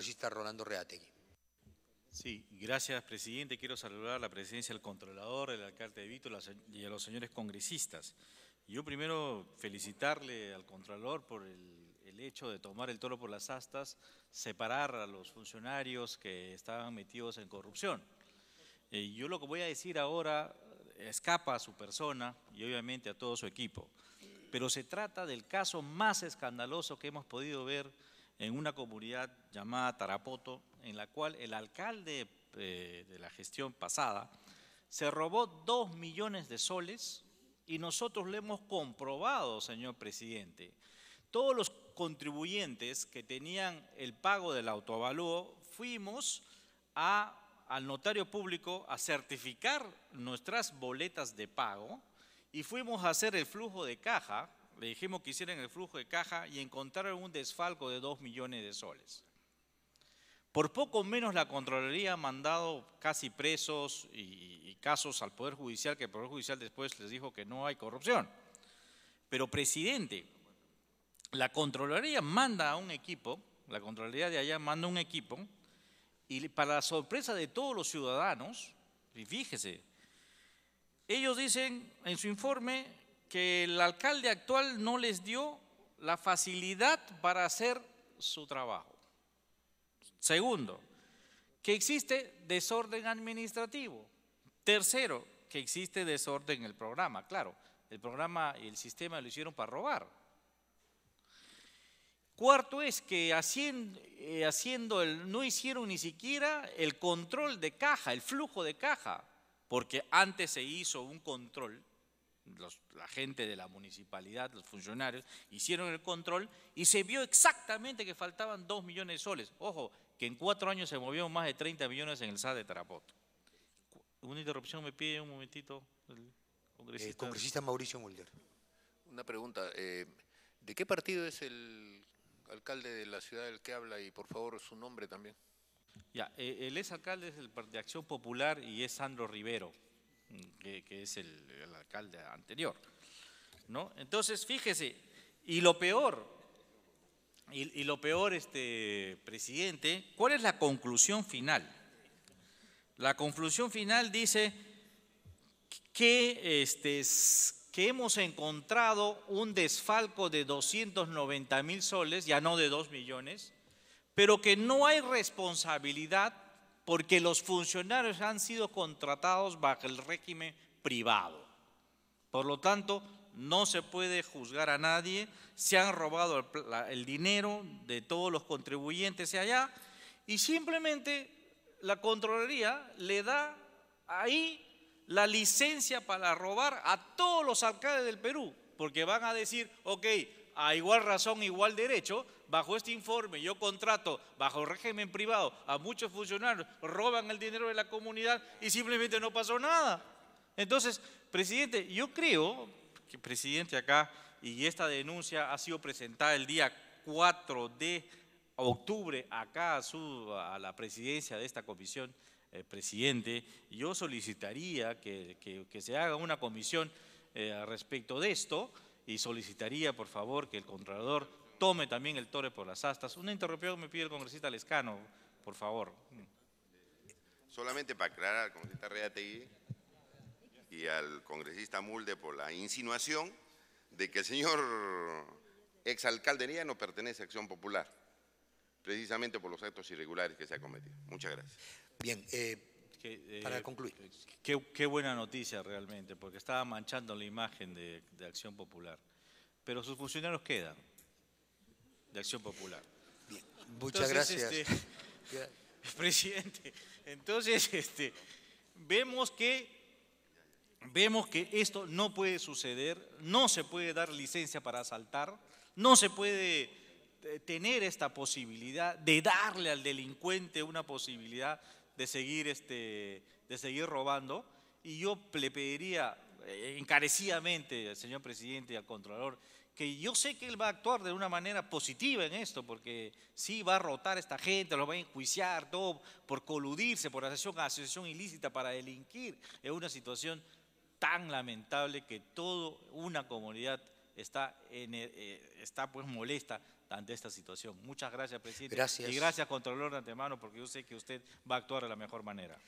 congresista Rolando Reategui. Sí, gracias, presidente. Quiero saludar la presidencia, del controlador, el alcalde de Vito y a los señores congresistas. Yo primero felicitarle al controlador por el, hecho de tomar el toro por las astas, separar a los funcionarios que estaban metidos en corrupción. Eh, yo lo que voy a decir ahora escapa a su persona y obviamente a todo su equipo, pero se trata del caso más escandaloso que hemos podido ver en una comunidad llamada Tarapoto, en la cual el alcalde eh, de la gestión pasada se robó dos millones de soles y nosotros lo hemos comprobado, señor presidente. Todos los contribuyentes que tenían el pago del autoavalúo fuimos al notario público a certificar nuestras boletas de pago y fuimos a hacer el flujo de caja le dijimos que hicieran el flujo de caja y encontraron un desfalco de dos millones de soles. Por poco menos la Contraloría ha mandado casi presos y, casos al Poder Judicial, que el Poder Judicial después les dijo que no hay corrupción. Pero, presidente, la Contraloría manda a un equipo, la Contraloría de allá manda un equipo, y para la sorpresa de todos los ciudadanos, y fíjese, ellos dicen en su informe, que el alcalde actual no les dio la facilidad para hacer su trabajo. Segundo, que existe desorden administrativo. Tercero, que existe desorden en el programa. Claro, el programa y el sistema lo hicieron para robar. Cuarto es que haciendo, eh, haciendo el, no hicieron ni siquiera el control de caja, el flujo de caja, porque antes se hizo un control la gente de la municipalidad, los funcionarios, hicieron el control y se vio exactamente que faltaban 2 millones de soles. Ojo, que en cuatro años se movieron más de 30 millones en el SAD de Tarapoto. Una interrupción me pide un momentito el congresista. Eh, congresista Mauricio Mulder. Una pregunta, eh, ¿de qué partido es el alcalde de la ciudad del que habla y por favor su nombre también? Ya, el eh, ex alcalde es el de Acción Popular y es Sandro Rivero que, es el, alcalde anterior. ¿no? Entonces, fíjese, y lo peor, y, lo peor, este presidente, ¿cuál es la conclusión final? La conclusión final dice que, este, que hemos encontrado un desfalco de 290 mil soles, ya no de 2 millones, pero que no hay responsabilidad porque los funcionarios han sido contratados bajo el régimen privado. Por lo tanto, no se puede juzgar a nadie, se han robado el, dinero de todos los contribuyentes y allá, y simplemente la Contraloría le da ahí la licencia para robar a todos los alcaldes del Perú, porque van a decir, ok, a igual razón, igual derecho, bajo este informe yo contrato bajo régimen privado a muchos funcionarios, roban el dinero de la comunidad y simplemente no pasó nada. Entonces, presidente, yo creo que presidente acá y esta denuncia ha sido presentada el día 4 de octubre acá a, su, a la presidencia de esta comisión, eh, presidente, yo solicitaría que, se haga una comisión eh, respecto de esto, y solicitaría, por favor, que el Contralor tome también el tore por las astas. Una interrupción me pide el congresista Lescano, por favor. Solamente para aclarar al congresista Reategui y al congresista Mulde por la insinuación de que el señor exalcaldería no pertenece a Acción Popular, precisamente por los actos irregulares que se ha cometido. Muchas gracias. Bien, eh, eh, para concluir. Qué, buena noticia realmente, porque estaba manchando la imagen de, Acción Popular. Pero sus funcionarios quedan de Acción Popular. Bien. Muchas gracias. Este, presidente, entonces este, vemos que vemos que esto no puede suceder, no se puede dar licencia para asaltar, no se puede eh, tener esta posibilidad de darle al delincuente una posibilidad de seguir, este, de seguir robando. Y yo le pediría eh, encarecidamente al señor presidente y al controlador que yo sé que él va a actuar de una manera positiva en esto, porque sí va a rotar a esta gente, lo va a enjuiciar, todo por coludirse, por asociación, asociación ilícita para delinquir. Es una situación tan lamentable que toda una comunidad está, en, eh, eh, está pues molesta ante esta situación. Muchas gracias, presidente. Y gracias, Contralor, de antemano, porque yo sé que usted va a actuar de la mejor manera.